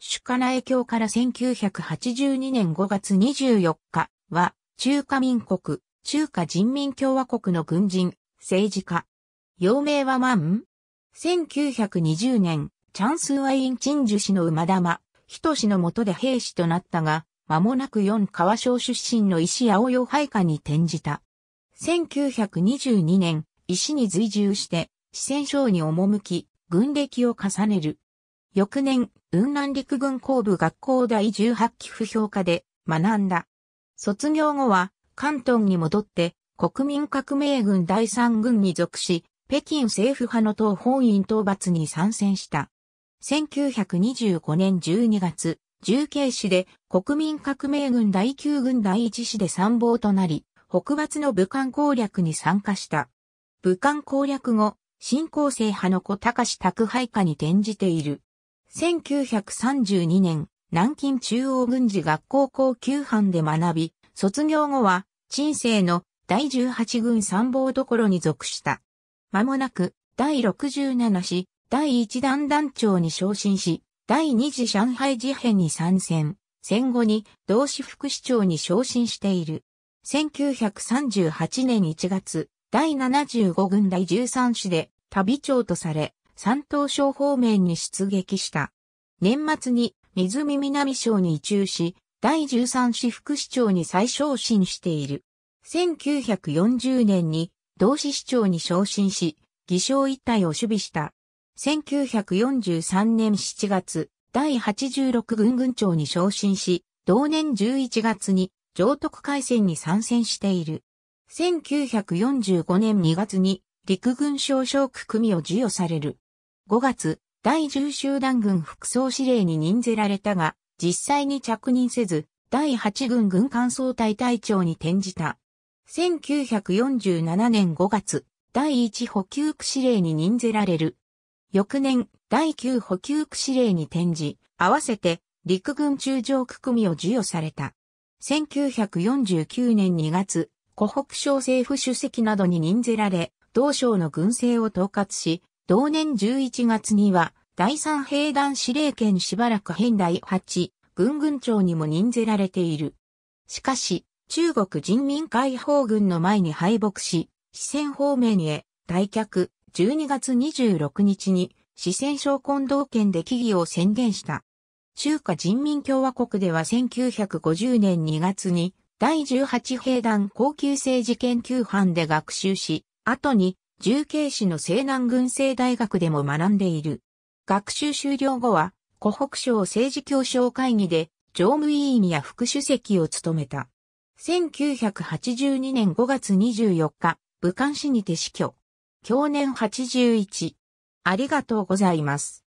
主家来教から1982年5月24日は、中華民国、中華人民共和国の軍人、政治家。幼名は万1920年、チャンスワイン・チンジュ氏の馬玉、人氏の下で兵士となったが、間もなく四川省出身の石青葉配下に転じた。1922年、石に随従して、四川省に赴き、軍歴を重ねる。翌年、雲南陸軍工部学校第18期不評科で学んだ。卒業後は、関東に戻って、国民革命軍第3軍に属し、北京政府派の党本院討伐に参戦した。1925年12月、重慶市で国民革命軍第9軍第1市で参謀となり、北伐の武漢攻略に参加した。武漢攻略後、新興生派の子高志宅配下に転じている。1932年、南京中央軍事学校高級班で学び、卒業後は、鎮生の第18軍参謀どころに属した。間もなく、第67師、第1弾団長に昇進し、第2次上海事変に参戦。戦後に同志副市長に昇進している。1938年1月、第75軍第13師で旅長とされ、山東省方面に出撃した。年末に水見南省に移住し、第13市副市長に再昇進している。1940年に同市市長に昇進し、偽証一体を守備した。1943年7月、第86軍軍長に昇進し、同年11月に上徳海戦に参戦している。1945年2月に陸軍少将区組を授与される。5月、第10集団軍副総司令に任ぜられたが、実際に着任せず、第8軍軍艦総隊隊長に転じた。1947年5月、第1補給区司令に任ぜられる。翌年、第9補給区司令に転じ、合わせて陸軍中将区組を授与された。1949年2月、湖北省政府主席などに任ぜられ、同省の軍政を統括し、同年11月には、第三兵団司令権しばらく編第8、軍軍長にも任ぜられている。しかし、中国人民解放軍の前に敗北し、四川方面へ、退却、12月26日に、四川省近道権で起義を宣言した。中華人民共和国では1950年2月に、第18兵団高級政治研究班で学習し、後に重慶市の西南軍政大学でも学んでいる。学習終了後は、湖北省政治協商会議で常務委員や副主席を務めた。1982年5月24日、武漢市にて死去。去年81。ありがとうございます。